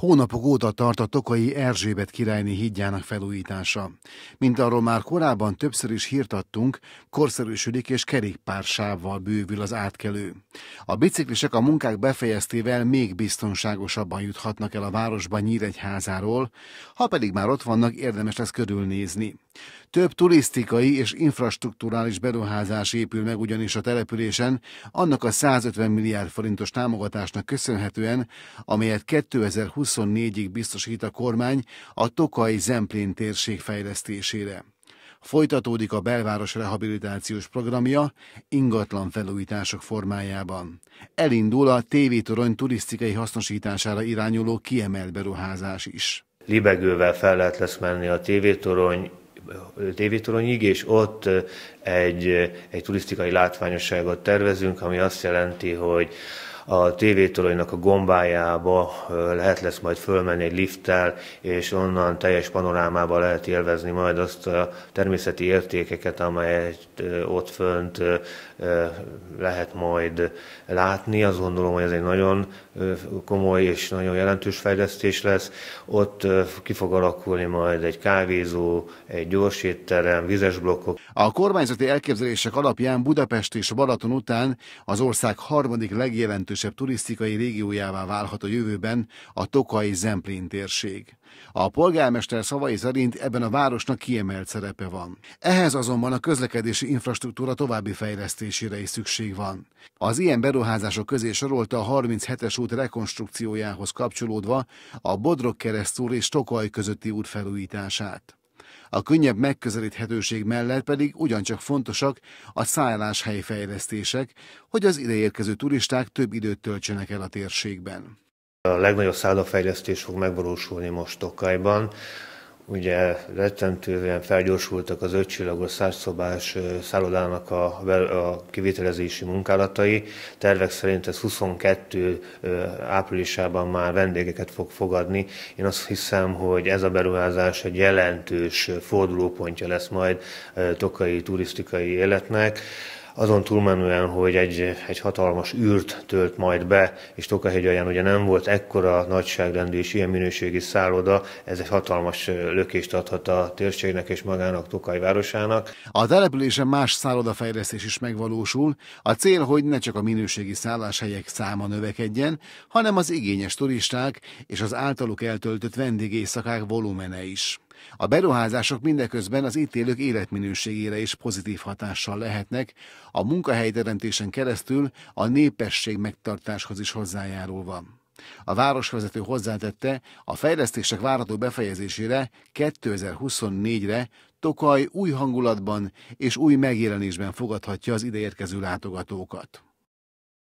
Hónapok óta tart a Tokai Erzsébet királyné hídjának felújítása. Mint arról már korábban többször is hírtattunk, korszerűsödik és kerékpársávval bővül az átkelő. A biciklisek a munkák befejeztével még biztonságosabban juthatnak el a városba Nyíregyházáról, ha pedig már ott vannak, érdemes lesz körülnézni. Több turisztikai és infrastruktúrális beruházás épül meg ugyanis a településen, annak a 150 milliárd forintos támogatásnak köszönhetően, amelyet 2024-ig biztosít a kormány a Tokai Zemplén térség fejlesztésére. Folytatódik a belváros rehabilitációs programja ingatlan felújítások formájában. Elindul a tévétorony turisztikai hasznosítására irányuló kiemelt beruházás is. Libegővel fel lehet lesz menni a tévétorony tévétoronyig, és ott egy, egy turisztikai látványosságot tervezünk, ami azt jelenti, hogy a tévétoronynak a gombájába lehet lesz majd fölmenni egy lifttel, és onnan teljes panorámába lehet élvezni majd azt a természeti értékeket, amelyet ott fönt lehet majd látni. Azt gondolom, hogy ez egy nagyon komoly és nagyon jelentős fejlesztés lesz. Ott ki fog alakulni majd egy kávézó, egy gyors étterem, vizes blokkok. A kormányzati elképzelések alapján Budapest és Balaton után az ország harmadik legjelentősebb legjelentősebb turisztikai régiójává válhat a jövőben a Tokai Zemplén térség. A polgármester szavai szerint ebben a városnak kiemelt szerepe van. Ehhez azonban a közlekedési infrastruktúra további fejlesztésére is szükség van. Az ilyen beruházások közé sorolta a 37-es út rekonstrukciójához kapcsolódva a Bodrog keresztúr és Tokaj közötti út felújítását a könnyebb megközelíthetőség mellett pedig ugyancsak fontosak a szálláshely fejlesztések, hogy az ideérkező turisták több időt töltsenek el a térségben. A legnagyobb szállafejlesztés fog megvalósulni most Tokajban ugye rettentően felgyorsultak az ötcsillagos szárszobás szállodának a, a kivitelezési munkálatai. Tervek szerint ez 22 áprilisában már vendégeket fog fogadni. Én azt hiszem, hogy ez a beruházás egy jelentős fordulópontja lesz majd tokai turisztikai életnek azon túlmenően, hogy egy, egy hatalmas űrt tölt majd be, és Tokahegy ugye nem volt ekkora nagyságrendű és ilyen minőségi szálloda, ez egy hatalmas lökést adhat a térségnek és magának Tokaj városának. A településen más szállodafejlesztés is megvalósul. A cél, hogy ne csak a minőségi szálláshelyek száma növekedjen, hanem az igényes turisták és az általuk eltöltött vendégészakák volumene is. A beruházások mindeközben az itt élők életminőségére is pozitív hatással lehetnek, a munkahelyteremtésen keresztül a népesség megtartáshoz is hozzájárulva. A városvezető hozzátette, a fejlesztések várható befejezésére 2024-re Tokaj új hangulatban és új megjelenésben fogadhatja az ideérkező látogatókat.